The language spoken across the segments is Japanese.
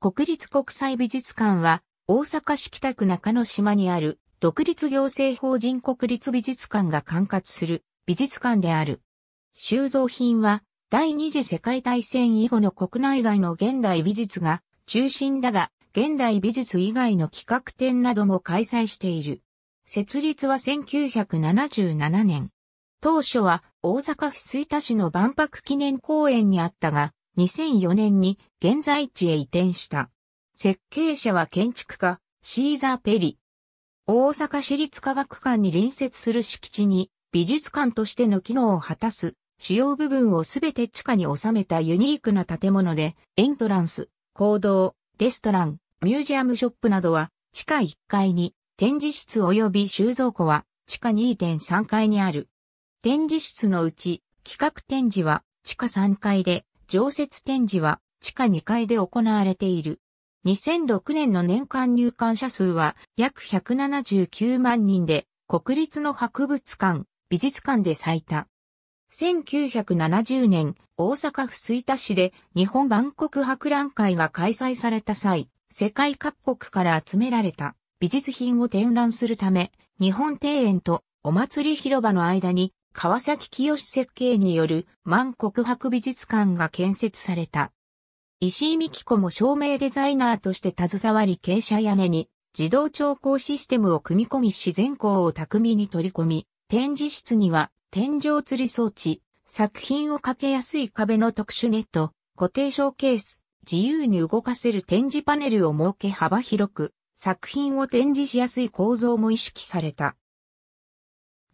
国立国際美術館は、大阪市北区中之島にある、独立行政法人国立美術館が管轄する美術館である。収蔵品は、第二次世界大戦以後の国内外の現代美術が中心だが、現代美術以外の企画展なども開催している。設立は1977年。当初は大阪府水田市の万博記念公園にあったが、2004年に現在地へ移転した。設計者は建築家、シーザー・ペリ。大阪市立科学館に隣接する敷地に美術館としての機能を果たす主要部分をすべて地下に収めたユニークな建物でエントランス、行動、レストラン、ミュージアムショップなどは地下1階に展示室及び収蔵庫は地下2.3階にある。展示室のうち企画展示は地下3階で常設展示は地下2階で行われている。2006年の年間入館者数は約179万人で、国立の博物館、美術館で最多。1970年、大阪府吹田市で日本万国博覧会が開催された際、世界各国から集められた美術品を展覧するため、日本庭園とお祭り広場の間に川崎清設計による万国博美術館が建設された。石井美紀子も照明デザイナーとして携わり傾斜屋根に自動調光システムを組み込み自然光を巧みに取り込み、展示室には天井吊り装置、作品をかけやすい壁の特殊ネット、固定ショーケース、自由に動かせる展示パネルを設け幅広く、作品を展示しやすい構造も意識された。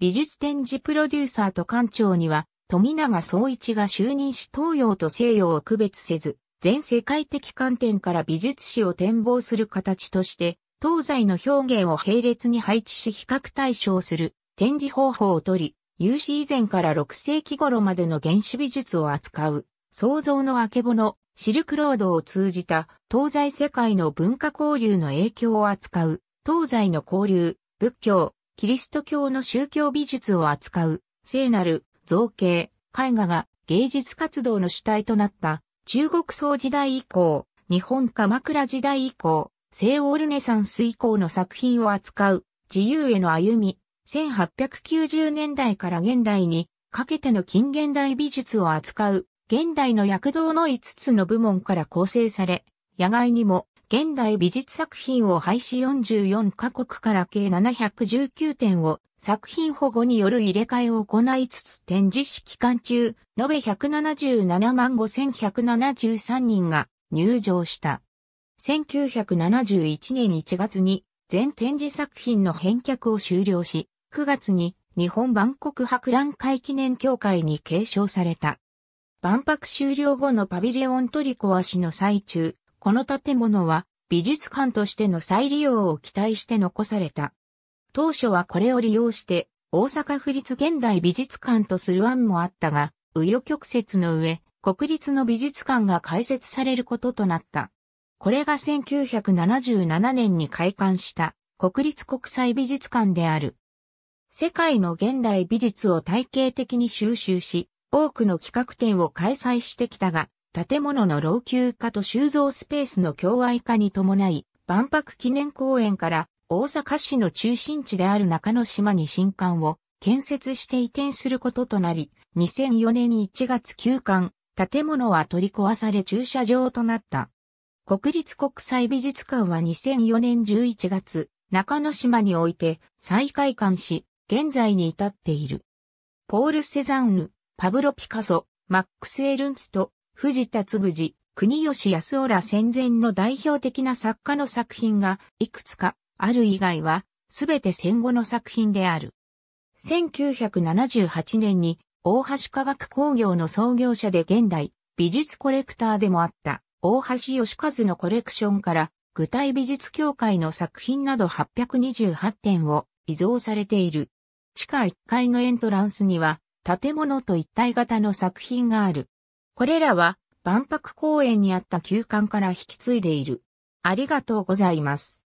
美術展示プロデューサーと館長には、富永総一が就任し東洋と西洋を区別せず、全世界的観点から美術史を展望する形として、東西の表現を並列に配置し比較対象する展示方法をとり、有史以前から6世紀頃までの原始美術を扱う、創造の明けぼの、シルクロードを通じた東西世界の文化交流の影響を扱う、東西の交流、仏教、キリスト教の宗教美術を扱う、聖なる、造形、絵画が芸術活動の主体となった中国宋時代以降、日本鎌倉時代以降、西欧ルネサンス以降の作品を扱う自由への歩み、1890年代から現代にかけての近現代美術を扱う現代の躍動の5つの部門から構成され、野外にも現代美術作品を廃止44カ国から計719点を作品保護による入れ替えを行いつつ展示式期間中、延べ177万5173人が入場した。1971年1月に全展示作品の返却を終了し、9月に日本万国博覧会記念協会に継承された。万博終了後のパビリオン取り壊しの最中、この建物は美術館としての再利用を期待して残された。当初はこれを利用して、大阪府立現代美術館とする案もあったが、紆余曲折の上、国立の美術館が開設されることとなった。これが1977年に開館した国立国際美術館である。世界の現代美術を体系的に収集し、多くの企画展を開催してきたが、建物の老朽化と収蔵スペースの共愛化に伴い、万博記念公園から大阪市の中心地である中野島に新館を建設して移転することとなり、2004年に1月休館、建物は取り壊され駐車場となった。国立国際美術館は2004年11月、中野島において再開館し、現在に至っている。ポール・セザンヌ、パブロ・ピカソ、マックス・エルンツと、藤田嗣治、国吉康夫ら戦前の代表的な作家の作品がいくつかある以外は、すべて戦後の作品である。1978年に、大橋科学工業の創業者で現代、美術コレクターでもあった、大橋義和のコレクションから、具体美術協会の作品など828点を寄贈されている。地下1階のエントランスには、建物と一体型の作品がある。これらは、万博公園にあった旧館から引き継いでいる。ありがとうございます。